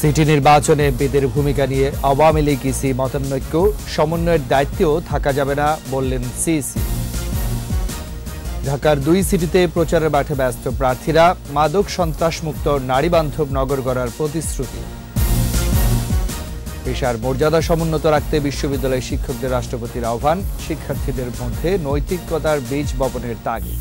City নির্বাচনে বিদের ভূমিকা নিয়ে আওয়ামী লীগ ইসি মতানৈক্য সমন্বয়ের দায়িত্বেও থাকা যাবে না বললেন সিসি ঢাকার দুই সিটিতে প্রচারের মাঠে ব্যস্ত প্রার্থীরা মাদক সন্ত্রাসমুক্ত নারীবান্ধব নগর গড়ার প্রতিশ্রুতি পেশার মর্যাদা সমুন্নত রাখতে বিশ্ববিদ্যালয়ের শিক্ষকদের রাষ্ট্রপতির আহ্বান শিক্ষার্থীদের মধ্যে নৈতিকতার বীজ বপনের তাগিদ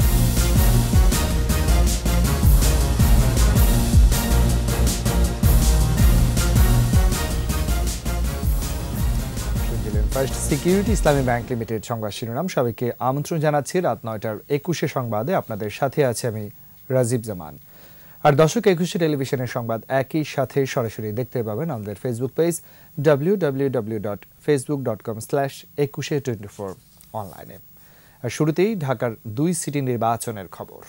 First Security Islami Bank Limited সংবাদ শিরোনাম সবাইকে আমন্ত্রণ জানাচ্ছি রাত নয়টার একুশে সংবাদে আপনাদের সাথে আছে আমি রাজীব জামান আর দশক একুশে টেলিভিশনের সংবাদ একই সাথে সরাসরি দেখতে পাবেন আমাদের Facebook page W W W dot Facebook dot com slash Ekushey twenty four অনলাইনে আর শুরুতেই ঢাকার দুই সিটি নির্বাচনের খবর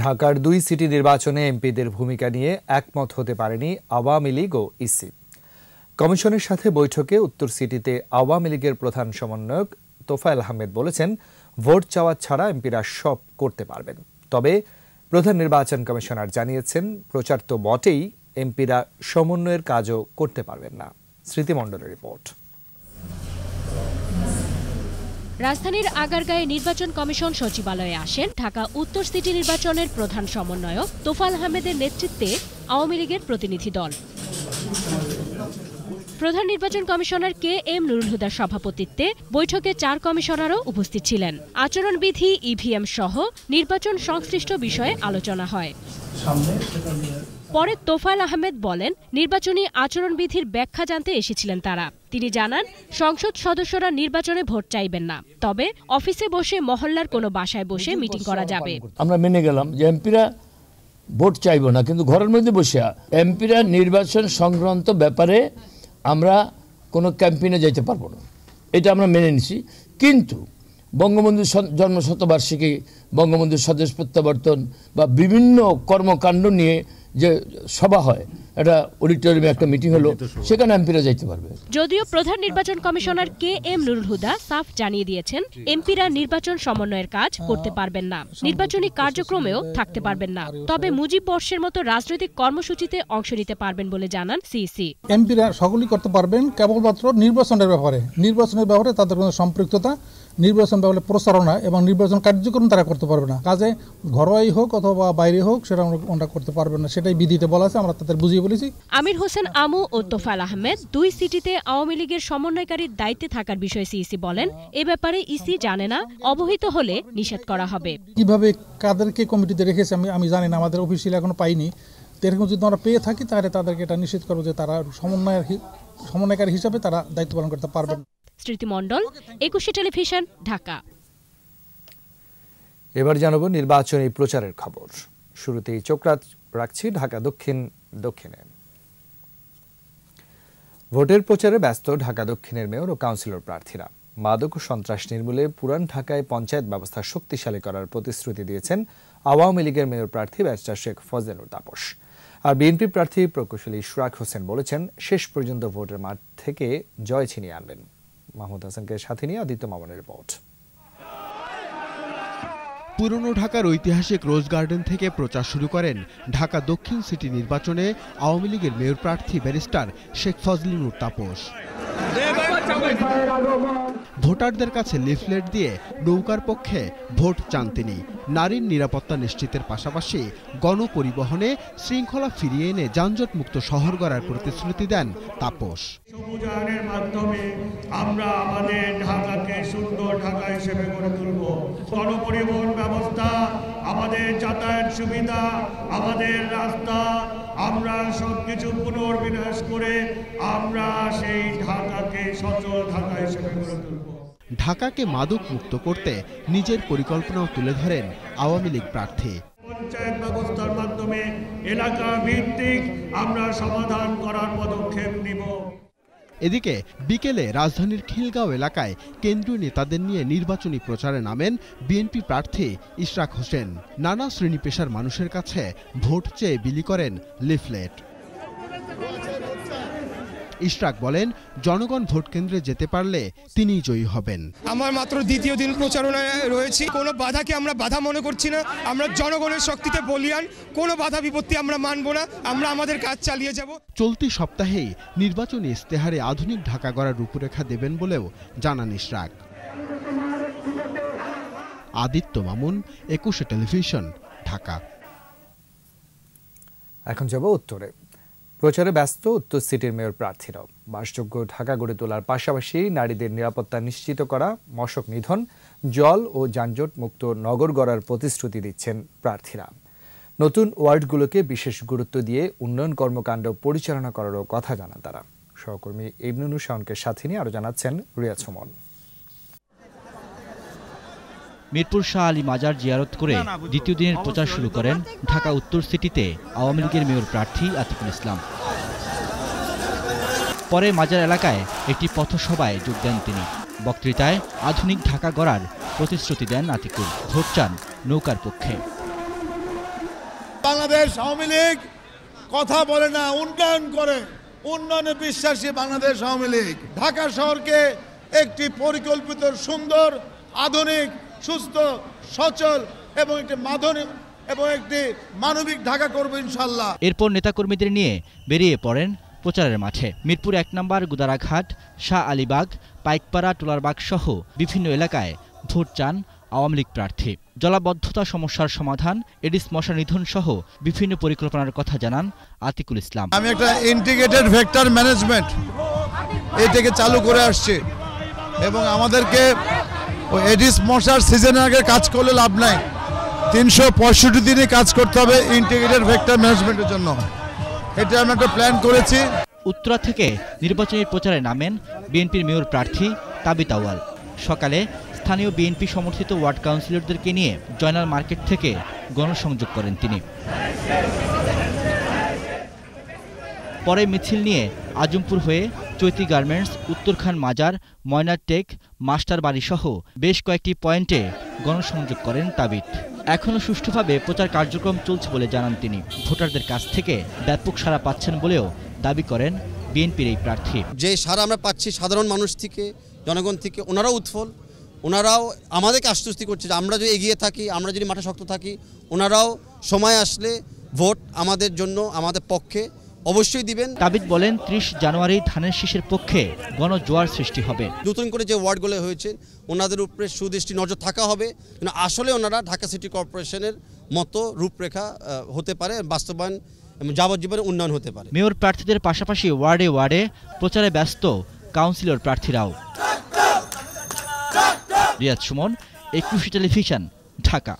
ঢাকার দুই সিটি নির্বাচনে এমপিদের ভূমিকা নিয়ে একমত হতে পারেনি আওয়ামী লীগ ও ইসি কমিশনের সাথে বৈঠকে উত্তর সিটিতে আওয়ামী লীগের প্রধান সমন্বয়ক তোফায়েল আহমেদ বলেছেন ভোট চাওয়া ছাড়া এমপিরা সব করতে পারবেন তবে প্রধান নির্বাচন কমিশনার জানিয়েছেন প্রচার তো বটেই এমপিরা সমন্বয়ের কাজও করতে পারবেন না স্মৃতিমণ্ডলের রিপোর্ট রাজধানীর আগারগাঁয়ে নির্বাচন কমিশন সচিবালয়ে আসেন ঢাকা উত্তর সিটি নির্বাচনের প্রধান সমন্বয়ক তোফাল আহমেদের নেতৃত্বে আওয়ামী লীগের প্রতিনিধি দল প্রধান নির্বাচন কমিশনার কে এম নুরুল হুদার সভাপতিত্বে বৈঠকে চার কমিশনারও উপস্থিত ছিলেন আচরণবিধি ইভিএম e সহ নির্বাচন সংশ্লিষ্ট বিষয়ে আলোচনা হয় পরে তোফায়েল আহমেদ বলেন নির্বাচনী আচরণবিধির ব্যাখ্যা জানতে এসেছিলেন তারা তিনি জানান সংসদ সদস্যরা নির্বাচনে ভোট চাইবেন না তবে অফিসে বসে মহল্লার কোনো বাসায় বসে মিটিং করা যাবে আমরা মেনে গেলাম যে এমপিরা ভোট চাইব না কিন্তু ঘরের মধ্যে বসে এমপিরা নির্বাচন সংক্রান্ত ব্যাপারে আমরা কোনো ক্যাম্পেইনে যাইতে পারবো না এটা আমরা মেনে নিছি কিন্তু বঙ্গবন্ধু জন্মশতবার্ষিকী বঙ্গবন্ধু বঙ্গবন্ধুর স্বদেশ প্রত্যাবর্তন বা বিভিন্ন কর্মকাণ্ড নিয়ে যে সভা হয় একটা অডিটোরিয়ামে একটা মিটিং হলো সেখানে এমপিরা যাইতে পারবে যদিও প্রধান নির্বাচন commissioner K M Nurul Huda সাফ জানিয়ে দিয়েছেন এমপিরা নির্বাচন সমন্বয়ের কাজ হ্যাঁ। করতে পারবেন না নির্বাচনী কার্যক্রমেও থাকতে পারবেন না তবে মুজিব বর্ষের মতো রাজনৈতিক কর্মসূচিতে অংশ নিতে পারবেন বলে জানান সিসি এমপিরা সকলেই করতে পারবেন কেবলমাত্র নির্বাচনের ব্যাপারে নির্বাচনের ব্যাপারে তাদের কোনো সম্পৃক্ততা নির্বাচন ব্যাপারে প্রচারণা এবং নির্বাচন কার্যক্রম তারা করতে পারবে না কাজে ঘরোয়াই হোক অথবা বাইরে হোক সেটা আমরা করতে পারবে না সেটাই বিধিতে বলা আছে আমরা তাদের বুঝিয়ে বলেছি আমির হোসেন আমু ও তোফাল আহমেদ দুই সিটিতে আওয়ামী লীগের সমন্বয়কারীর দায়িত্বে থাকার বিষয়ে সিইসি বলেন এ ব্যাপারে ইসি জানে না অবহিত হলে নিষেধ করা হবে কিভাবে কাদেরকে কমিটিতে রেখেছে আমি আমি জানি না আমাদের অফিসিয়াল এখনো পাইনি এরকম যদি আমরা পেয়ে থাকি তাহলে তাদেরকে এটা নিশ্চিত করবো যে তারা সমন্বয়ের সমন্বয়কারী হিসাবে তারা দায়িত্ব পালন করতে পারবেন স্মৃতিমণ্ডল একুশে টেলিভিশন ঢাকা এবার জানাবো নির্বাচনী প্রচারের খবর শুরুতেই চোখ রাখছি ঢাকা দক্ষিণ দক্ষিণে ভোটের প্রচারে ব্যস্ত ঢাকা দক্ষিণের মেয়র ও কাউন্সিলর প্রার্থীরা মাদক ও সন্ত্রাস নির্মূলে পুরান ঢাকায় পঞ্চায়েত ব্যবস্থা শক্তিশালী করার প্রতিশ্রুতি দিয়েছেন আওয়ামী লীগের মেয়র প্রার্থী ব্যারিস্টার শেখ ফজলুর তাপস আর বিএনপি প্রার্থী প্রকৌশলী সুরাক হোসেন বলেছেন শেষ পর্যন্ত ভোটের মাঠ থেকে জয় ছিনিয়ে আনবেন মাহমুদ হাসানকে সাথে নিয়ে আদিত্য মামনের রিপোর্ট পুরনো ঢাকার ঐতিহাসিক রোজ গার্ডেন থেকে প্রচার শুরু করেন ঢাকা দক্ষিণ সিটি নির্বাচনে আওয়ামী লীগের মেয়র প্রার্থী ব্যারিস্টার শেখ ফজলিনুর তাপস ভোটারদের কাছে লিফলেট দিয়ে নৌকার পক্ষে ভোট চান তিনি নারীর নিরাপত্তা নিশ্চিতের পাশাপাশি গণপরিবহনে শৃঙ্খলা ফিরিয়ে এনে যানজটমুক্ত শহর গড়ার প্রতিশ্রুতি দেন তাপস মাধ্যমে আমরা আমাদের ঢাকাকে সুন্দর ঢাকা হিসেবে গড়ে তুলব গণপরিবহন ব্যবস্থা আমাদের যাতায়াত সুবিধা আমাদের রাস্তা আমরা সব কিছু পুনর্বিন্যাস করে আমরা সেই ঢাকাকে সচল ঢাকা হিসেবে গড়ে তুলবো ঢাকাকে মাদক মুক্ত করতে নিজের পরিকল্পনাও তুলে ধরেন আওয়ামী লীগ প্রার্থী পঞ্চায়েত ব্যবস্থার মাধ্যমে এলাকা ভিত্তিক আমরা সমাধান করার পদক্ষেপ নিব এদিকে বিকেলে রাজধানীর খিলগাঁও এলাকায় কেন্দ্রীয় নেতাদের নিয়ে নির্বাচনী প্রচারে নামেন বিএনপি প্রার্থী ইশরাক হোসেন নানা শ্রেণী পেশার মানুষের কাছে ভোট চেয়ে বিলি করেন লিফলেট ইশরাক বলেন জনগণ ভোট কেন্দ্রে যেতে পারলে তিনি জয়ী হবেন আমার মাত্র দ্বিতীয় দিন প্রচারণায় রয়েছি কোনো বাধাকে আমরা বাধা মনে করছি না আমরা জনগণের শক্তিতে বলিয়ান কোনো বাধা বিপত্তি আমরা মানব না আমরা আমাদের কাজ চালিয়ে যাব চলতি সপ্তাহেই নির্বাচনী ইস্তেহারে আধুনিক ঢাকা গড়ার রূপরেখা দেবেন বলেও জানান ইশরাক আদিত্য মামুন একুশে টেলিভিশন ঢাকা এখন যাব উত্তরে প্রচারে ব্যস্ত উত্তর সিটির মেয়র প্রার্থীরাও বাসযোগ্য ঢাকা গড়ে তোলার পাশাপাশি নারীদের নিরাপত্তা নিশ্চিত করা মশক নিধন জল ও যানজট মুক্ত নগর গড়ার প্রতিশ্রুতি দিচ্ছেন প্রার্থীরা নতুন ওয়ার্ডগুলোকে বিশেষ গুরুত্ব দিয়ে উন্নয়ন কর্মকাণ্ড পরিচালনা করারও কথা জানান তারা সহকর্মী ইবনুল শাহনকে সাথে নিয়ে আরও জানাচ্ছেন রিয়া সুমন মিরপুর শাহ আলী মাজার জিয়ারত করে দ্বিতীয় দিনের প্রচার শুরু করেন ঢাকা উত্তর সিটিতে আওয়ামী লীগের মেয়র প্রার্থী আতিকুল ইসলাম পরে মাজার এলাকায় একটি পথসভায় যোগ দেন তিনি বক্তৃতায় আধুনিক ঢাকা গড়ার প্রতিশ্রুতি দেন আতিকুল ভোট চান নৌকার পক্ষে বাংলাদেশ আওয়ামী লীগ কথা বলে না উন্নয়ন করে উন্নয়নে বিশ্বাসী বাংলাদেশ আওয়ামী লীগ ঢাকা শহরকে একটি পরিকল্পিত সুন্দর আধুনিক সুস্থ সচল এবং একটি মাধুরী এবং একটি মানবিক ঢাকা করবো ইনশাল্লাহ এরপর নেতাকর্মীদের নিয়ে বেরিয়ে পড়েন প্রচারের মাঠে মিরপুর এক নম্বর গুদারাঘাট শাহ আলীবাগ পাইকপাড়া টোলারবাগ সহ বিভিন্ন এলাকায় ভোট চান আওয়ামী লীগ প্রার্থী জলাবদ্ধতা সমস্যার সমাধান এডিস মশা নিধন সহ বিভিন্ন পরিকল্পনার কথা জানান আতিকুল ইসলাম আমি একটা ইন্টিগ্রেটেড ভেক্টর ম্যানেজমেন্ট এটাকে চালু করে আসছে এবং আমাদেরকে ও এডিস মশার সিজনের আগে কাজ করলে লাভ নাই তিনশো পঁয়ষট্টি দিনে কাজ করতে হবে ইন্টিগ্রেটেড ভেক্টর ম্যানেজমেন্টের জন্য এটা আমরা একটা প্ল্যান করেছি উত্তরা থেকে নির্বাচনী প্রচারে নামেন বিএনপির মেয়র প্রার্থী তাবিতাওয়াল সকালে স্থানীয় বিএনপি সমর্থিত ওয়ার্ড কাউন্সিলরদেরকে নিয়ে জয়নাল মার্কেট থেকে গণসংযোগ করেন তিনি পরে মিছিল নিয়ে আজমপুর হয়ে চৈতি গার্মেন্টস উত্তরখান মাজার ময়নারটেক মাস্টার বাড়িসহ বেশ কয়েকটি পয়েন্টে গণসংযোগ করেন তাবিট এখনও সুষ্ঠুভাবে প্রচার কার্যক্রম চলছে বলে জানান তিনি ভোটারদের কাছ থেকে ব্যাপক সারা পাচ্ছেন বলেও দাবি করেন বিএনপির এই প্রার্থী যে সারা আমরা পাচ্ছি সাধারণ মানুষ থেকে জনগণ থেকে ওনারাও উৎফল ওনারাও আমাদেরকে আশ্বস্তি করছে যে আমরা যদি এগিয়ে থাকি আমরা যদি মাঠে শক্ত থাকি ওনারাও সময় আসলে ভোট আমাদের জন্য আমাদের পক্ষে অবশ্যই দিবেন তাবিদ বলেন ত্রিশ জানুয়ারি ধানের শীষের পক্ষে গণজোয়ার সৃষ্টি হবে নতুন করে যে ওয়ার্ডগুলো হয়েছে ওনাদের উপরে সুদৃষ্টি নজর থাকা হবে আসলে ওনারা ঢাকা সিটি কর্পোরেশনের মতো রূপরেখা হতে পারে বাস্তবায়ন যাবজ্জীবনের উন্নয়ন হতে পারে মেয়র প্রার্থীদের পাশাপাশি ওয়ার্ডে ওয়ার্ডে প্রচারে ব্যস্ত কাউন্সিলর প্রার্থীরাও রিয়াজ সুমন একুশে টেলিভিশন ঢাকা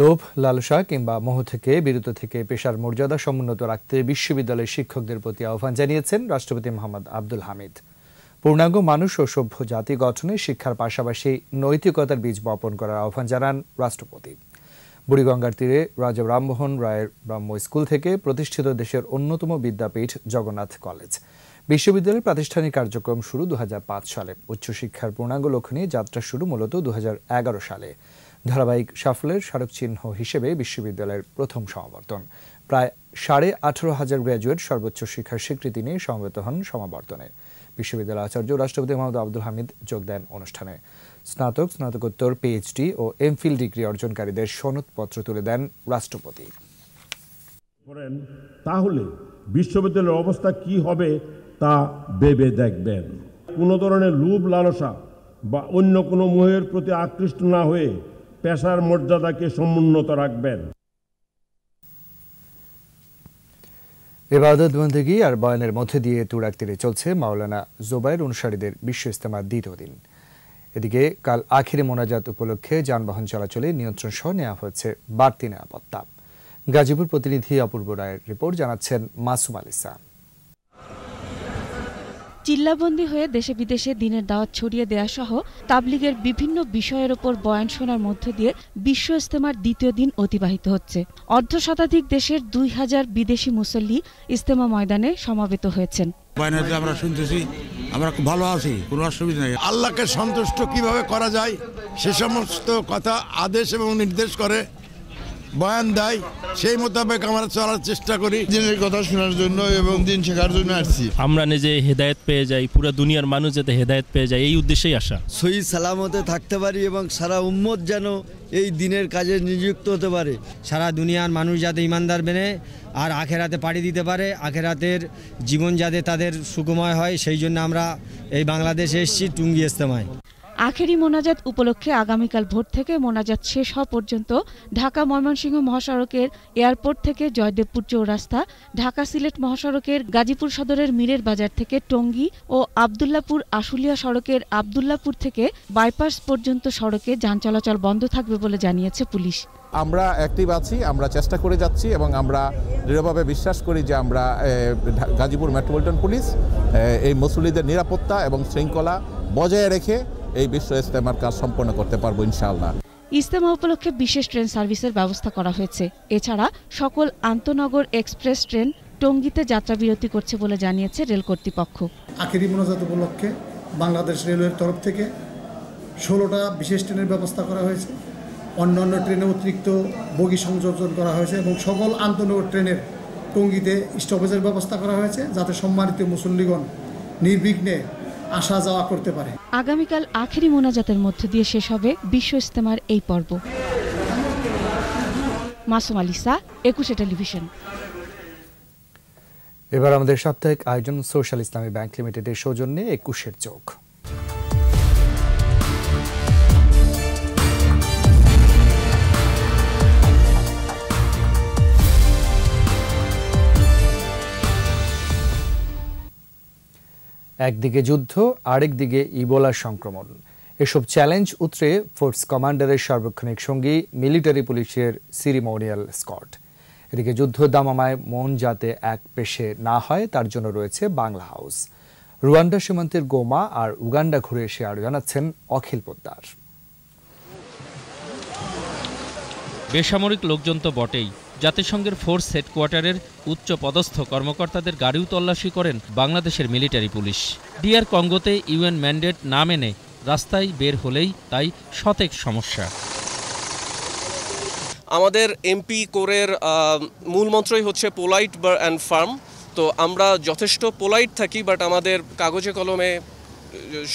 লোভ লালসা কিংবা মোহ থেকে বিরত থেকে পেশার মর্যাদা সমুন্নত রাখতে বিশ্ববিদ্যালয়ের শিক্ষকদের প্রতি আহ্বান জানিয়েছেন রাষ্ট্রপতি মোহাম্মদ আব্দুল হামিদ পূর্ণাঙ্গ মানুষ ও সভ্য জাতি গঠনে শিক্ষার পাশাপাশি নৈতিকতার বীজ বপন করার আহ্বান জানান রাষ্ট্রপতি বুড়িগঙ্গার তীরে রাজা রামমোহন রায়ের ব্রাহ্ম স্কুল থেকে প্রতিষ্ঠিত দেশের অন্যতম বিদ্যাপীঠ জগন্নাথ কলেজ বিশ্ববিদ্যালয়ের প্রাতিষ্ঠানিক কার্যক্রম শুরু দু সালে উচ্চশিক্ষার পূর্ণাঙ্গ লক্ষ্য নিয়ে যাত্রা শুরু মূলত দু সালে ধারাবাহিক সাফল্যের স্মারকচিহ্ন হিসেবে বিশ্ববিদ্যালয়ের প্রথম সমাবর্তন প্রায় সাড়ে আঠারো হাজার গ্র্যাজুয়েট সর্বোচ্চ শিক্ষার স্বীকৃতি নিয়ে সমবেত হন সমাবর্তনে বিশ্ববিদ্যালয় আচার্য রাষ্ট্রপতি মোহাম্মদ আব্দুল হামিদ যোগ দেন অনুষ্ঠানে স্নাতক স্নাতকোত্তর পিএইচডি ও এমফিল ডিগ্রি অর্জনকারীদের সনদপত্র তুলে দেন রাষ্ট্রপতি তাহলে বিশ্ববিদ্যালয়ের অবস্থা কি হবে তা ভেবে দেখবেন কোনো ধরনের লোভ লালসা বা অন্য কোনো মোহের প্রতি আকৃষ্ট না হয়ে পেশার মর্যাদাকে সমুন্নত রাখবেন এবাদত বন্দেগী আর বয়ানের মধ্যে দিয়ে তুরাক তীরে চলছে মাওলানা জোবাইর অনুসারীদের বিশ্ব ইস্তেমার দ্বিতীয় দিন এদিকে কাল আখিরে মোনাজাত উপলক্ষে যানবাহন চলাচলে নিয়ন্ত্রণ সহ নেওয়া হয়েছে বাড়তি নিরাপত্তা গাজীপুর প্রতিনিধি অপূর্ব রায়ের রিপোর্ট জানাচ্ছেন মাসুম আলিসা চিল্লাবন্দি হয়ে দেশে বিদেশে দিনের দাওয়াত ছড়িয়ে দেয়া সহ তাবলিগের বিভিন্ন বিষয়ের ওপর বয়ান শোনার মধ্য দিয়ে বিশ্ব ইস্তেমার দ্বিতীয় দিন অতিবাহিত হচ্ছে অর্ধ শতাধিক দেশের দুই হাজার বিদেশি মুসল্লি ইস্তেমা ময়দানে সমাবেত হয়েছেন আমরা শুনতেছি আমরা খুব ভালো আছি কোনো অসুবিধা নেই আল্লাহকে সন্তুষ্ট কিভাবে করা যায় সে সমস্ত কথা আদেশ এবং নির্দেশ করে বয়ান দেয় সেই মোতাবেক আমরা চলার চেষ্টা করি দিনের কথা শোনার জন্য এবং দিন শেখার জন্য আসছি আমরা নিজে হেদায়ত পেয়ে যাই পুরো দুনিয়ার মানুষ যাতে হেদায়ত পেয়ে যায় এই উদ্দেশ্যেই আসা সহি সালামতে থাকতে পারি এবং সারা উম্মত যেন এই দিনের কাজে নিযুক্ত হতে পারে সারা দুনিয়ার মানুষ যাতে ইমানদার বেনে আর আখেরাতে পাড়ি দিতে পারে আখেরাতের জীবন যাতে তাদের সুগময় হয় সেই জন্য আমরা এই বাংলাদেশে এসেছি টুঙ্গি ইস্তেমায় আখেরি মোনাজাত উপলক্ষে আগামীকাল ভোর থেকে মোনাজাত শেষ হওয়া পর্যন্ত ঢাকা ময়মনসিংহ মহাসড়কের এয়ারপোর্ট থেকে জয়দেবপুর চৌরাস্তা ঢাকা সিলেট মহাসড়কের গাজীপুর সদরের মীরের বাজার থেকে টঙ্গী ও আবদুল্লাপুর আশুলিয়া সড়কের আবদুল্লাপুর থেকে বাইপাস পর্যন্ত সড়কে যান চলাচল বন্ধ থাকবে বলে জানিয়েছে পুলিশ আমরা অ্যাক্টিভ আছি আমরা চেষ্টা করে যাচ্ছি এবং আমরা দৃঢ়ভাবে বিশ্বাস করি যে আমরা গাজীপুর মেট্রোপলিটন পুলিশ এই মুসল্লিদের নিরাপত্তা এবং শৃঙ্খলা বজায় রেখে এই বিশ্ব ইজতেমার কাজ সম্পন্ন করতে পারবো ইনশাআল্লাহ ইজতেমা উপলক্ষে বিশেষ ট্রেন সার্ভিসের ব্যবস্থা করা হয়েছে এছাড়া সকল আন্তনগর এক্সপ্রেস ট্রেন টঙ্গিতে যাত্রা বিরতি করছে বলে জানিয়েছে রেল কর্তৃপক্ষ আখেরি মোনাজাত উপলক্ষে বাংলাদেশ রেলওয়ের তরফ থেকে ষোলোটা বিশেষ ট্রেনের ব্যবস্থা করা হয়েছে অন্যান্য ট্রেনে অতিরিক্ত বগি সংযোজন করা হয়েছে এবং সকল আন্তনগর ট্রেনের টঙ্গিতে স্টপেজের ব্যবস্থা করা হয়েছে যাতে সম্মানিত মুসল্লিগণ নির্বিঘ্নে আসা যাওয়া করতে পারে আগামীকাল আখেরি মোনাজাতের মধ্য দিয়ে শেষ হবে বিশ্ব ইস্তেমার এই পর্ব মাসুম আলিসা একুশে টেলিভিশন এবার আমাদের সাপ্তাহিক আয়োজন সোশ্যাল ইসলামী ব্যাংক লিমিটেডের সৌজন্যে একুশের চোখ একদিকে যুদ্ধ আরেকদিকে ইবোলা সংক্রমণ এসব চ্যালেঞ্জ উতরে ফোর্স কমান্ডারের সার্বক্ষণিক সঙ্গী মিলিটারি পুলিশের সিরিমোনিয়াল স্কট এদিকে যুদ্ধ দামামায় মন যাতে এক পেশে না হয় তার জন্য রয়েছে বাংলা হাউস রুয়ান্ডা সীমান্তের গোমা আর উগান্ডা ঘুরে এসে আরও জানাচ্ছেন অখিল পোদ্দার বেসামরিক লোকজন তো বটেই জাতিসংঘের ফোর্স হেডকোয়ার্টারের উচ্চ পদস্থ কর্মকর্তাদের গাড়িও তল্লাশি করেন বাংলাদেশের মিলিটারি পুলিশ ডিআর কঙ্গোতে ইউএন ম্যান্ডেট না মেনে রাস্তায় বের হলেই তাই সতেক সমস্যা আমাদের এমপি কোরের মূল মন্ত্রই হচ্ছে পোলাইট অ্যান্ড ফার্ম তো আমরা যথেষ্ট পোলাইট থাকি বাট আমাদের কাগজে কলমে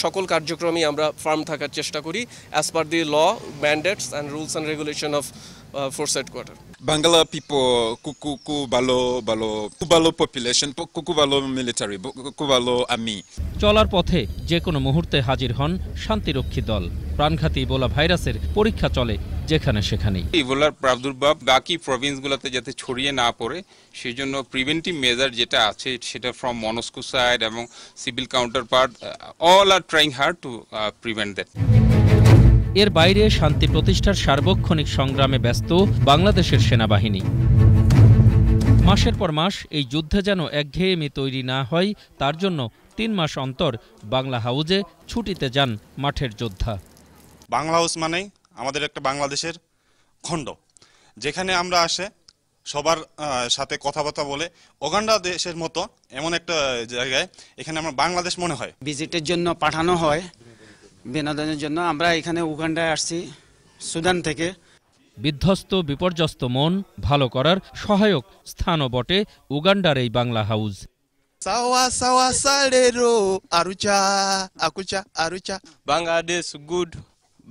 সকল কার্যক্রমই আমরা ফার্ম থাকার চেষ্টা করি as per the law mandates and rules and regulation of Uh, for said quarter. Bangala people, kuku balo balo, kubalo population, kuku balo military, kuku balo army. চলার পথে যে কোনো মুহূর্তে হাজির হন শান্তিরক্ষী দল প্রাণঘাতী ইবোলা ভাইরাসের পরীক্ষা চলে যেখানে সেখানেই ইবোলার প্রাদুর্ভাব বাকি প্রভিন্সগুলোতে যাতে ছড়িয়ে না পড়ে সেই জন্য প্রিভেন্টিভ মেজার যেটা আছে সেটা ফ্রম মনস্কো সাইড এবং civil counter all are trying hard to prevent that এর বাইরে শান্তি প্রতিষ্ঠার সার্বক্ষণিক সংগ্রামে ব্যস্ত বাংলাদেশের সেনাবাহিনী মাসের পর মাস এই যুদ্ধে যেন একঘেয়েমি তৈরি না হয় তার জন্য তিন মাস অন্তর বাংলা হাউজে ছুটিতে যান মাঠের যোদ্ধা বাংলা হাউস মানেই আমাদের একটা বাংলাদেশের খণ্ড যেখানে আমরা আসে সবার সাথে কথাবার্তা বলে ওগান্ডা দেশের মতো এমন একটা জায়গায় এখানে আমার বাংলাদেশ মনে হয় ভিজিটের জন্য পাঠানো হয় বিনোদনের জন্য আমরা এখানে উগান্ডায় আসছি সুদান থেকে বিধ্বস্ত বিপর্যস্ত মন ভালো করার সহায়ক স্থানও বটে উগান্ডার এই বাংলা হাউস সাওয়া সাওয়া salero আরুচা আকুচা আরুচা বাংলাদেশ গুড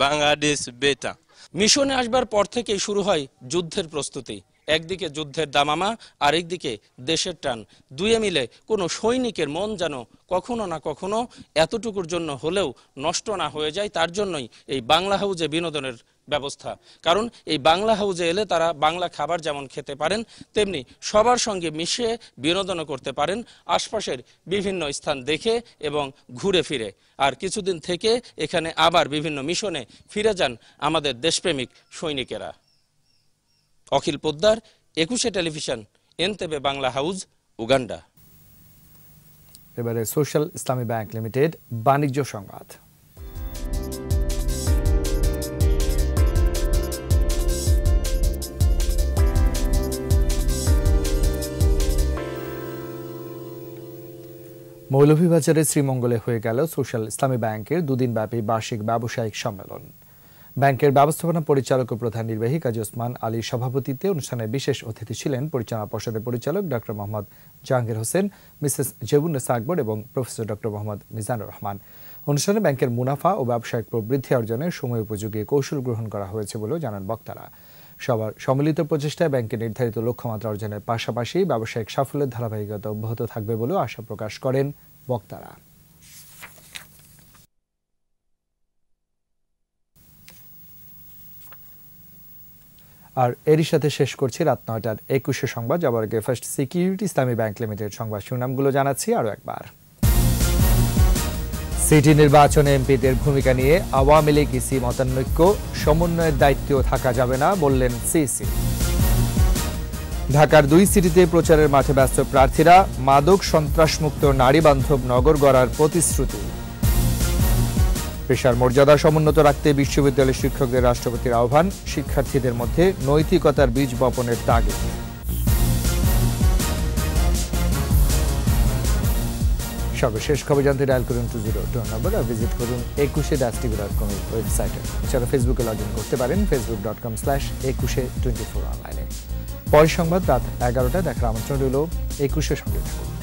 বাংলাদেশ বেটা মিশনে আসবার পর থেকেই শুরু হয় যুদ্ধের প্রস্তুতি একদিকে যুদ্ধের দামামা আরেকদিকে দেশের টান দুয়ে মিলে কোনো সৈনিকের মন যেন কখনো না কখনো এতটুকুর জন্য হলেও নষ্ট না হয়ে যায় তার জন্যই এই বাংলা হাউজে বিনোদনের ব্যবস্থা কারণ এই বাংলা হাউজে এলে তারা বাংলা খাবার যেমন খেতে পারেন তেমনি সবার সঙ্গে মিশে বিনোদনও করতে পারেন আশপাশের বিভিন্ন স্থান দেখে এবং ঘুরে ফিরে আর কিছুদিন থেকে এখানে আবার বিভিন্ন মিশনে ফিরে যান আমাদের দেশপ্রেমিক সৈনিকেরা Akhil Poddar Ekushey television Entebbe Bangla house Uganda এবারে সোশ্যাল ইসলামী ব্যাংক লিমিটেড বাণিজ্য সংবাদ মৌলভীবাজারের শ্রীমঙ্গলে হয়ে গেল সোশ্যাল ইসলামী ব্যাংকের দুদিনব্যাপী বার্ষিক ব্যবসায়িক সম্মেলন ব্যাংকের ব্যবস্থাপনা পরিচালক ও প্রধান নির্বাহী কাজী ওসমান আলীর সভাপতিত্বে অনুষ্ঠানে বিশেষ অতিথি ছিলেন পরিচালনা পর্ষদের পরিচালক ডক্টর মোহাম্মদ জাহাঙ্গীর হোসেন মিসেস জেবুন্নেসা আকবর এবং প্রফেসর ডক্টর মোহাম্মদ মিজানুর রহমান অনুষ্ঠানে ব্যাংকের মুনাফা ও ব্যবসায়িক প্রবৃদ্ধি অর্জনের সময় উপযোগী কৌশল গ্রহণ করা হয়েছে বলেও জানান বক্তারা সবার সম্মিলিত প্রচেষ্টায় ব্যাংকের নির্ধারিত লক্ষ্যমাত্রা অর্জনের পাশাপাশি ব্যবসায়িক সাফল্যের ধারাবাহিকতা অব্যাহত থাকবে বলেও আশা প্রকাশ করেন বক্তারা আর এরই সাথে শেষ করছি রাত নয়টার একুশে সংবাদ যাবার আগে First Security Islami Bank Limited সংবাদ সুনামগুলো জানাচ্ছি আরও একবার সিটি নির্বাচনে এমপিদের ভূমিকা নিয়ে আওয়ামী লীগ ইসি মতানৈক্য সমন্বয়ের দায়িত্ব থাকা যাবে না বললেন সিসি ঢাকার দুই সিটিতে প্রচারের মাঠে ব্যস্ত প্রার্থীরা মাদক সন্ত্রাসমুক্ত নারী বান্ধব নগর গড়ার প্রতিশ্রুতি পেশার মর্যাদা সমুন্নত রাখতে বিশ্ববিদ্যালয়ের শিক্ষকদের রাষ্ট্রপতির আহ্বান শিক্ষার্থীদের মধ্যে নৈতিকতার বীজ বপনের তাগে সর্বশেষ খবর জানতে ডায়াল করুন টু জিরো টু নম্বর আর ভিজিট করুন একুশে ডাস টিভি ডট কম ওয়েবসাইটে এছাড়া ফেসবুকে লগ ইন করতে পারেন Facebook dot com slash Ekushey twenty four অনলাইনে পরের সংবাদ রাত এগারোটা দেখার আমন্ত্রণ রইল একুশে সঙ্গে থাকুন